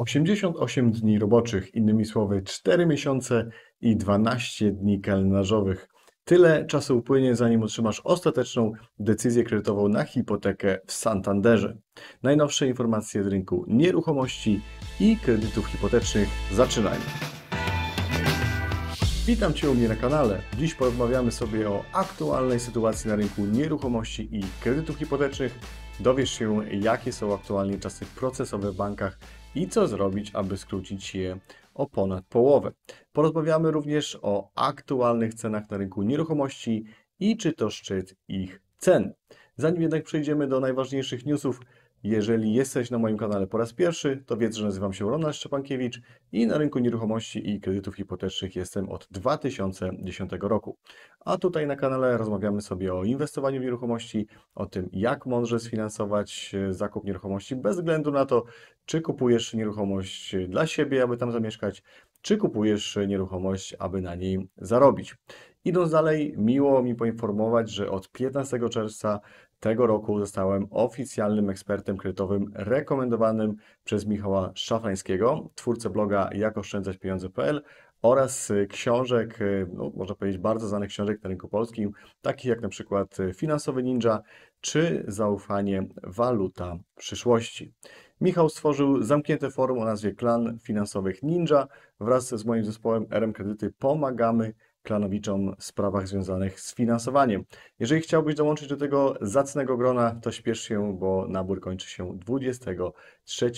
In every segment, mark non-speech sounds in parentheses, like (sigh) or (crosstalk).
88 dni roboczych, innymi słowy 4 miesiące i 12 dni kalendarzowych. Tyle czasu upłynie, zanim otrzymasz ostateczną decyzję kredytową na hipotekę w Santanderze. Najnowsze informacje z rynku nieruchomości i kredytów hipotecznych. Zaczynajmy! Witam Cię u mnie na kanale. Dziś porozmawiamy sobie o aktualnej sytuacji na rynku nieruchomości i kredytów hipotecznych. Dowiesz się, jakie są aktualnie czasy procesowe w bankach i co zrobić, aby skrócić je o ponad połowę. Porozmawiamy również o aktualnych cenach na rynku nieruchomości i czy to szczyt ich cen. Zanim jednak przejdziemy do najważniejszych newsów, jeżeli jesteś na moim kanale po raz pierwszy, to wiedz, że nazywam się Ronan Szczepankiewicz i na rynku nieruchomości i kredytów hipotecznych jestem od 2010 roku. A tutaj na kanale rozmawiamy sobie o inwestowaniu w nieruchomości, o tym jak mądrze sfinansować e, zakup nieruchomości bez względu na to, czy kupujesz nieruchomość e, dla siebie, aby tam zamieszkać, czy kupujesz nieruchomość, aby na niej zarobić. Idąc dalej, miło mi poinformować, że od 15 czerwca tego roku zostałem oficjalnym ekspertem kredytowym rekomendowanym przez Michała Szafrańskiego, twórcę bloga Jak oszczędzać pieniądze.pl oraz książek, y, no, można powiedzieć bardzo znanych książek na rynku polskim, takich jak na przykład y, Finansowy Ninja czy Zaufanie Waluta Przyszłości. Michał stworzył zamknięte forum o nazwie Klan Finansowych Ninja. Wraz z moim zespołem RM Kredyty pomagamy Klanowiczą w sprawach związanych z finansowaniem. Jeżeli chciałbyś dołączyć do tego zacnego grona, to śpiesz się, bo nabór kończy się 23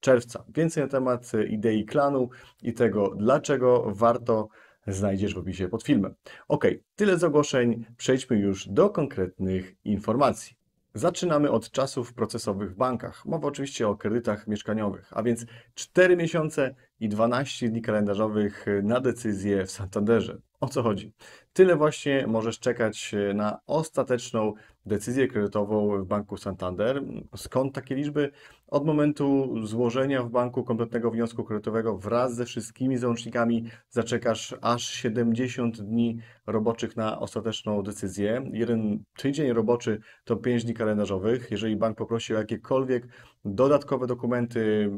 czerwca. Więcej na temat idei klanu i tego, dlaczego warto znajdziesz w opisie pod filmem. Ok, tyle z ogłoszeń, przejdźmy już do konkretnych informacji. Zaczynamy od czasów procesowych w bankach. Mowa oczywiście o kredytach mieszkaniowych, a więc 4 miesiące i 12 dni kalendarzowych na decyzję w Santanderze o co chodzi. Tyle właśnie możesz czekać e, na ostateczną decyzję kredytową w banku Santander. Skąd takie liczby? Od momentu złożenia w banku kompletnego wniosku kredytowego wraz ze wszystkimi załącznikami zaczekasz aż 70 dni roboczych na ostateczną decyzję. Jeden tydzień roboczy to 5 dni kalendarzowych. Jeżeli bank poprosi o jakiekolwiek dodatkowe dokumenty,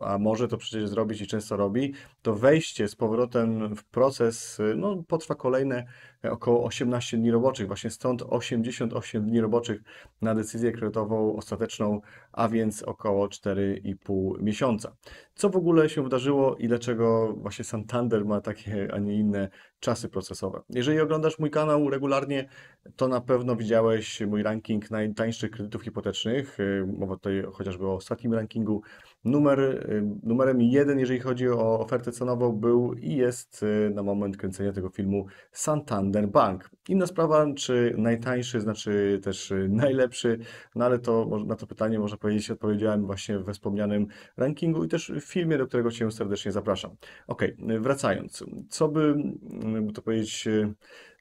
a może to przecież zrobić i często robi, to wejście z powrotem w proces no, potrwa kolejne około 18 dni roboczych. Właśnie stąd 88 dni dni roboczych na decyzję kredytową ostateczną, a więc około 4,5 miesiąca. Co w ogóle się wydarzyło i dlaczego właśnie Santander ma takie, a nie inne czasy procesowe. Jeżeli oglądasz mój kanał regularnie, to na pewno widziałeś mój ranking najtańszych kredytów hipotecznych. Y, mowa tutaj chociażby o ostatnim rankingu. Numer, y, numerem jeden, jeżeli chodzi o ofertę cenową, był i jest y, na moment kręcenia tego filmu Santander Bank. Inna sprawa, czy najtańszy, znaczy też najlepszy, no ale to na to pytanie można powiedzieć, odpowiedziałem właśnie we wspomnianym rankingu i też w filmie, do którego Cię serdecznie zapraszam. Ok, wracając. Co by mm, jakby to powiedzieć, y,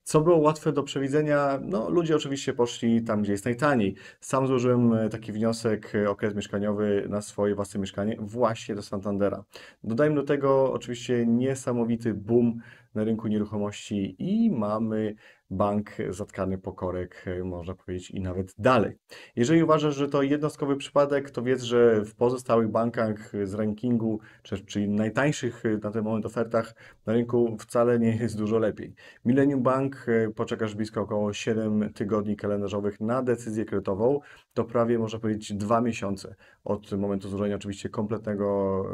co było łatwe do przewidzenia, no ludzie oczywiście poszli tam, gdzie jest najtaniej. Sam złożyłem e, taki wniosek, e, okres mieszkaniowy na swoje własne mieszkanie właśnie do Santandera. Dodajmy do tego oczywiście niesamowity boom na rynku nieruchomości i mamy bank zatkany po korek, e, można powiedzieć, i nawet dalej. Jeżeli uważasz, że to jednostkowy przypadek, to wiedz, że w pozostałych bankach e, z rankingu, czyli najtańszych e, na ten moment ofertach na rynku wcale nie jest dużo lepiej. Millennium Bank poczekasz blisko około 7 tygodni kalendarzowych na decyzję kredytową. To prawie, można powiedzieć, dwa miesiące od momentu złożenia oczywiście kompletnego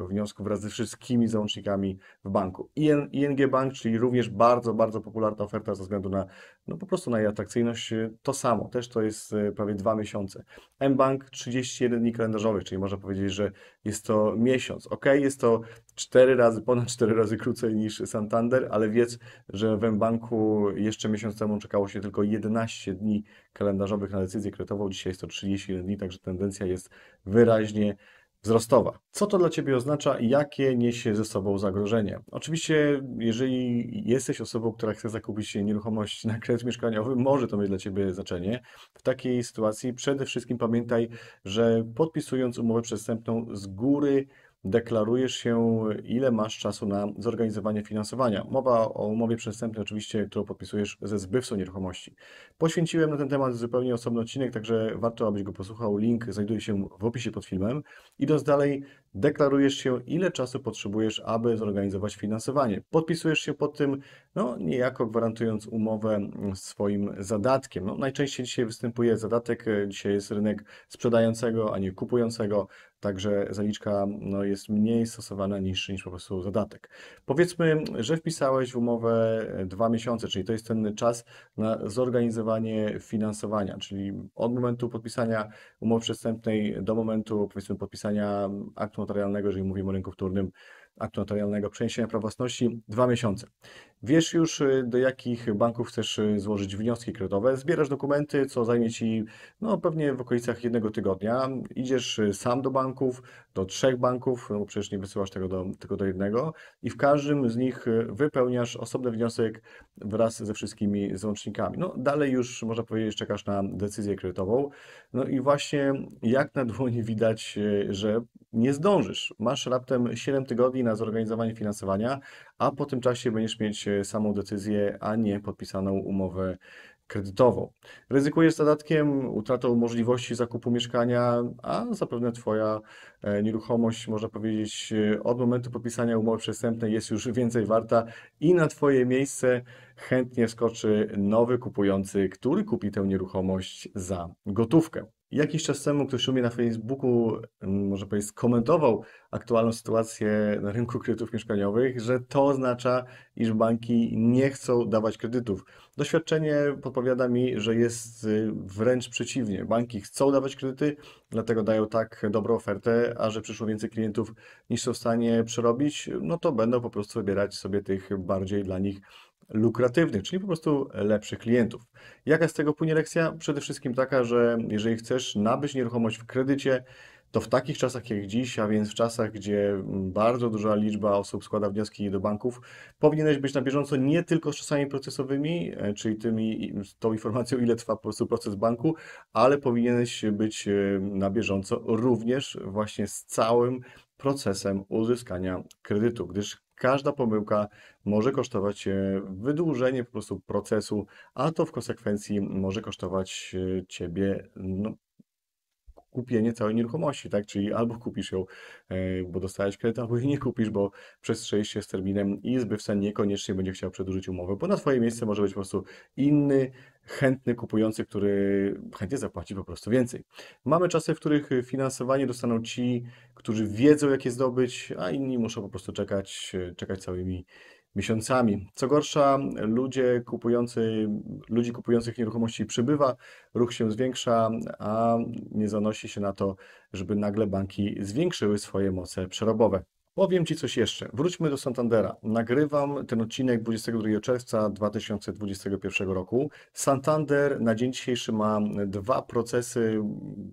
wniosku wraz ze wszystkimi załącznikami w banku. ING Bank, czyli również bardzo, bardzo popularna oferta ze względu na no po prostu na jej atrakcyjność y, to samo, też to jest y, prawie dwa miesiące. m bank 31 dni kalendarzowych, czyli można powiedzieć, że jest to miesiąc. Ok, jest to cztery razy, ponad 4 (laughs) razy krócej niż Santander, ale wiedz, że w m banku jeszcze miesiąc temu czekało się tylko 11 dni kalendarzowych na decyzję kredytową, dzisiaj jest to 31 dni, także tendencja jest wyraźnie wzrostowa. Co to dla Ciebie oznacza i jakie niesie ze sobą zagrożenie? Oczywiście, jeżeli jesteś osobą, która chce zakupić nieruchomość na kredyt mieszkaniowy, może to mieć dla Ciebie znaczenie. W takiej sytuacji przede wszystkim pamiętaj, że podpisując umowę przestępną z góry deklarujesz się, ile masz czasu na zorganizowanie finansowania. Mowa o umowie przystępnej oczywiście, którą podpisujesz ze zbywcą nieruchomości. Poświęciłem na ten temat zupełnie osobny odcinek, także warto, abyś go posłuchał. Link znajduje się w opisie pod filmem. Idąc dalej, deklarujesz się, ile czasu potrzebujesz, aby zorganizować finansowanie. Podpisujesz się pod tym, no niejako gwarantując umowę mm, swoim zadatkiem. No, najczęściej dzisiaj występuje zadatek, e, dzisiaj jest rynek sprzedającego, a nie kupującego, także zaliczka no, jest mniej stosowana niż, niż po prostu zadatek. Powiedzmy, że wpisałeś w umowę e, dwa miesiące, czyli to jest ten czas na zorganizowanie finansowania, czyli od momentu podpisania umowy przestępnej do momentu powiedzmy podpisania aktu aktu notarialnego, jeżeli mówimy o rynku wtórnym, aktu notarialnego, przeniesienia prawa własności, dwa miesiące. Wiesz już, y, do jakich banków chcesz y, złożyć wnioski kredytowe. Zbierasz dokumenty, co zajmie ci no, pewnie w okolicach jednego tygodnia. Idziesz y, sam do banków, do trzech banków, no bo przecież nie wysyłasz tego do, tylko do jednego, i w każdym z nich wypełniasz osobny wniosek wraz ze wszystkimi złącznikami. No, dalej już można powiedzieć, czekasz na decyzję kredytową. No i właśnie jak na dłoni widać, że nie zdążysz. Masz raptem 7 tygodni na zorganizowanie finansowania, a po tym czasie będziesz mieć E, samą decyzję, a nie podpisaną umowę kredytową. Ryzykujesz dodatkiem utratą możliwości zakupu mieszkania, a zapewne Twoja e, nieruchomość, można powiedzieć, e, od momentu podpisania umowy przestępnej jest już więcej warta i na Twoje miejsce chętnie wskoczy nowy kupujący, który kupi tę nieruchomość za gotówkę. Jakiś czas temu ktoś u mnie na Facebooku, może powiedzieć, skomentował aktualną sytuację na rynku kredytów mieszkaniowych, że to oznacza, iż banki nie chcą dawać kredytów. Doświadczenie podpowiada mi, że jest y, wręcz przeciwnie. Banki chcą dawać kredyty, dlatego dają tak dobrą ofertę, a że przyszło więcej klientów niż są w stanie przerobić, no to będą po prostu wybierać sobie tych bardziej dla nich lukratywnych, czyli po prostu lepszych klientów. Jaka z tego płynie lekcja? Przede wszystkim taka, że jeżeli chcesz nabyć nieruchomość w kredycie, to w takich czasach jak dziś, a więc w czasach, gdzie bardzo duża liczba osób składa wnioski do banków, powinieneś być na bieżąco nie tylko z czasami procesowymi, e, czyli tymi, tą informacją, ile trwa po prostu proces banku, ale powinieneś być e, na bieżąco również właśnie z całym procesem uzyskania kredytu, gdyż każda pomyłka może kosztować e, wydłużenie po prostu procesu, a to w konsekwencji może kosztować e, Ciebie no, kupienie całej nieruchomości, tak? Czyli albo kupisz ją, e, bo dostałeś kredyt, albo jej nie kupisz, bo przez się z terminem i zbywca niekoniecznie będzie chciał przedłużyć umowę, bo na twoje miejsce może być po prostu inny, chętny kupujący, który chętnie zapłaci po prostu więcej. Mamy czasy, w których finansowanie dostaną ci, którzy wiedzą, jak je zdobyć, a inni muszą po prostu czekać, e, czekać całymi miesiącami. Co gorsza, ludzie kupujący, ludzi kupujących nieruchomości przybywa, ruch się zwiększa, a nie zanosi się na to, żeby nagle banki zwiększyły swoje moce przerobowe. Powiem Ci coś jeszcze. Wróćmy do Santandera. Nagrywam ten odcinek 22 czerwca 2021 roku. Santander na dzień dzisiejszy ma dwa procesy,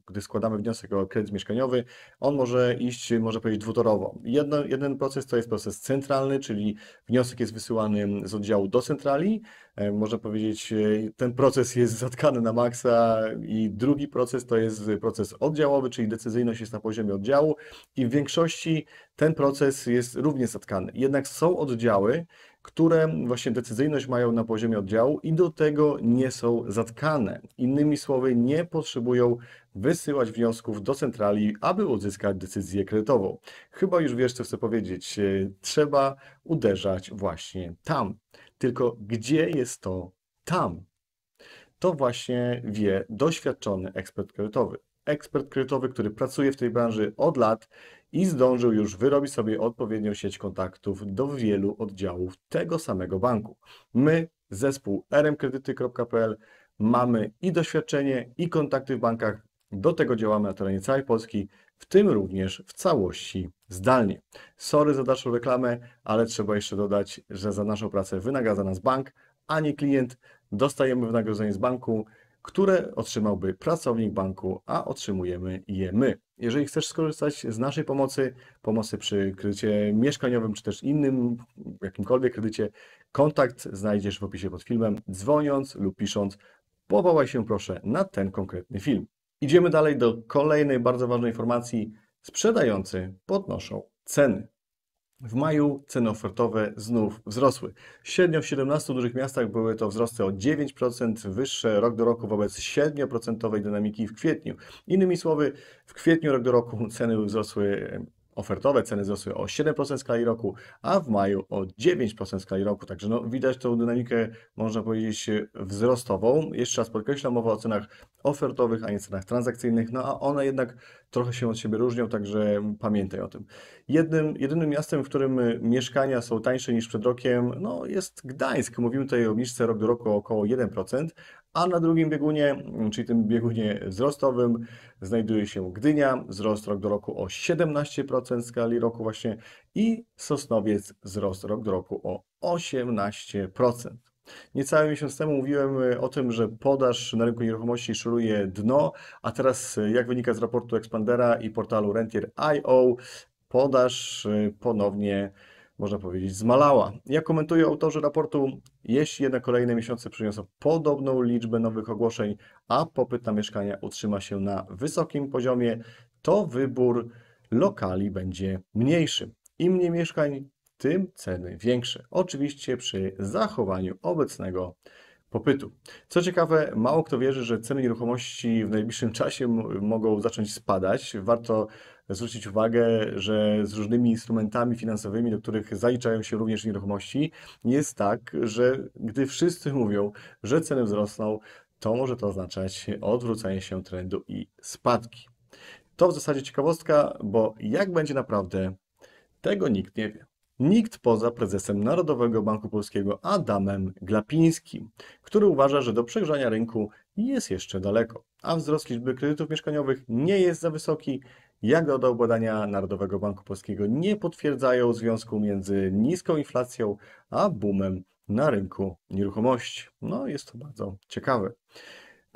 gdy składamy wniosek o kredyt mieszkaniowy. On może iść, może powiedzieć, dwutorowo. Jedno, jeden proces to jest proces centralny, czyli wniosek jest wysyłany z oddziału do centrali, E, można powiedzieć, e, ten proces jest (laughs) zatkany na maksa i drugi proces to jest proces oddziałowy, czyli decyzyjność jest na poziomie oddziału i w większości ten proces jest również zatkany. Jednak są oddziały, które właśnie decyzyjność mają na poziomie oddziału i do tego nie są zatkane. Innymi słowy, nie potrzebują wysyłać wniosków do centrali, aby uzyskać decyzję kredytową. Chyba już wiesz, co chcę powiedzieć. E, trzeba uderzać właśnie tam tylko gdzie jest to tam. To właśnie wie doświadczony ekspert kredytowy. Ekspert kredytowy, który pracuje w tej branży od lat i zdążył już wyrobić sobie odpowiednią sieć kontaktów do wielu oddziałów tego samego banku. My, zespół rmkredyty.pl, mamy i doświadczenie, i kontakty w bankach, do tego działamy na terenie całej Polski, w tym również w całości zdalnie. Sorry za dalszą reklamę, ale trzeba jeszcze dodać, że za naszą pracę wynagradza nas bank, a nie klient. Dostajemy wynagrodzenie z banku, które otrzymałby pracownik banku, a otrzymujemy je my. Jeżeli chcesz skorzystać z naszej pomocy, pomocy przy kredycie mieszkaniowym czy też innym jakimkolwiek kredycie, kontakt znajdziesz w opisie pod filmem, dzwoniąc lub pisząc powołaj się proszę na ten konkretny film. Idziemy dalej do kolejnej bardzo ważnej informacji. Sprzedający podnoszą ceny. W maju ceny ofertowe znów wzrosły. Średnio w 17 dużych miastach były to wzrosty o 9% wyższe rok do roku wobec 7% dynamiki w kwietniu. Innymi słowy, w kwietniu rok do roku ceny wzrosły Ofertowe ceny wzrosły o 7% w skali roku, a w maju o 9% w skali roku. Także no, widać tą dynamikę, można powiedzieć, wzrostową. Jeszcze raz podkreślam, mowa o cenach ofertowych, a nie cenach transakcyjnych, no a one jednak trochę się od siebie różnią, także pamiętaj o tym. Jednym, jedynym miastem, w którym y, mieszkania są tańsze niż przed rokiem, no, jest Gdańsk. Mówimy tutaj o obniżce rok do roku o około 1%, a na drugim biegunie, czyli tym biegunie wzrostowym, znajduje się Gdynia, wzrost rok do roku o 17% skali roku właśnie i Sosnowiec, wzrost rok do roku o 18%. Niecały miesiąc temu mówiłem y, o tym, że podaż na rynku nieruchomości szuruje dno, a teraz y, jak wynika z raportu Expandera i portalu Rentier.io, podaż y, ponownie można powiedzieć, zmalała. Jak komentują autorzy raportu, jeśli jednak kolejne miesiące przyniosą podobną liczbę nowych ogłoszeń, a popyt na mieszkania utrzyma się na wysokim poziomie, to wybór lokali będzie mniejszy. Im mniej mieszkań, tym ceny większe. Oczywiście przy zachowaniu obecnego popytu. Co ciekawe, mało kto wierzy, że ceny nieruchomości w najbliższym czasie mogą zacząć spadać. Warto zwrócić uwagę, że z różnymi instrumentami finansowymi, do których zaliczają się również nieruchomości, jest tak, że gdy wszyscy mówią, że ceny wzrosną, to może to oznaczać odwrócenie się trendu i spadki. To w zasadzie ciekawostka, bo jak będzie naprawdę, tego nikt nie wie. Nikt poza prezesem Narodowego Banku Polskiego Adamem Glapińskim, który uważa, że do przegrzania rynku jest jeszcze daleko, a wzrost liczby kredytów mieszkaniowych nie jest za wysoki. Jak dodał badania Narodowego Banku Polskiego, nie potwierdzają związku między niską inflacją a boomem na rynku nieruchomości. No, jest to bardzo ciekawe.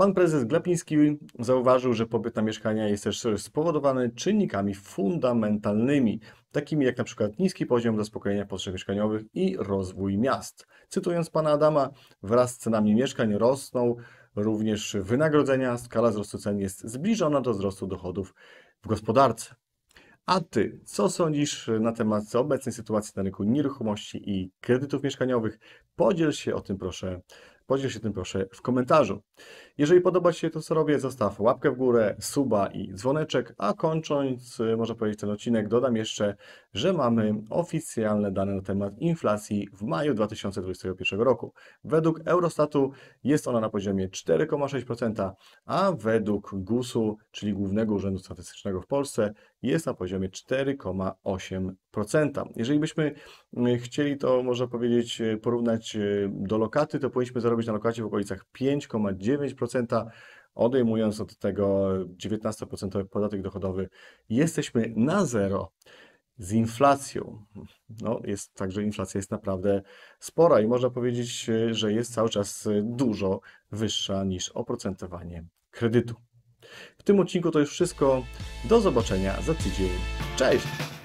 Pan prezes Glapiński zauważył, że pobyt na mieszkania jest też spowodowany czynnikami fundamentalnymi, takimi jak na przykład niski poziom zaspokojenia potrzeb mieszkaniowych i rozwój miast. Cytując pana Adama, wraz z cenami mieszkań rosną również wynagrodzenia, skala wzrostu cen jest zbliżona do wzrostu dochodów w gospodarce. A ty, co sądzisz na temat obecnej sytuacji na rynku nieruchomości i kredytów mieszkaniowych? Podziel się o tym proszę, podziel się tym proszę w komentarzu. Jeżeli podoba Ci się to, co robię, zostaw łapkę w górę, suba i dzwoneczek, a kończąc, y, można powiedzieć, ten odcinek, dodam jeszcze, że mamy oficjalne dane na temat inflacji w maju 2021 roku. Według Eurostatu jest ona na poziomie 4,6%, a według GUS-u, czyli Głównego Urzędu Statystycznego w Polsce, jest na poziomie 4,8%. Jeżeli byśmy y, chcieli to, można powiedzieć, y, porównać do lokaty, to powinniśmy zarobić na lokacie w okolicach 5,9%, 3,5%, odejmując od tego 19% podatek dochodowy, jesteśmy na zero z inflacją. No, jest także inflacja jest naprawdę spora i można powiedzieć, że jest cały czas dużo wyższa niż oprocentowanie kredytu. W tym odcinku to już wszystko. Do zobaczenia za tydzień. Cześć!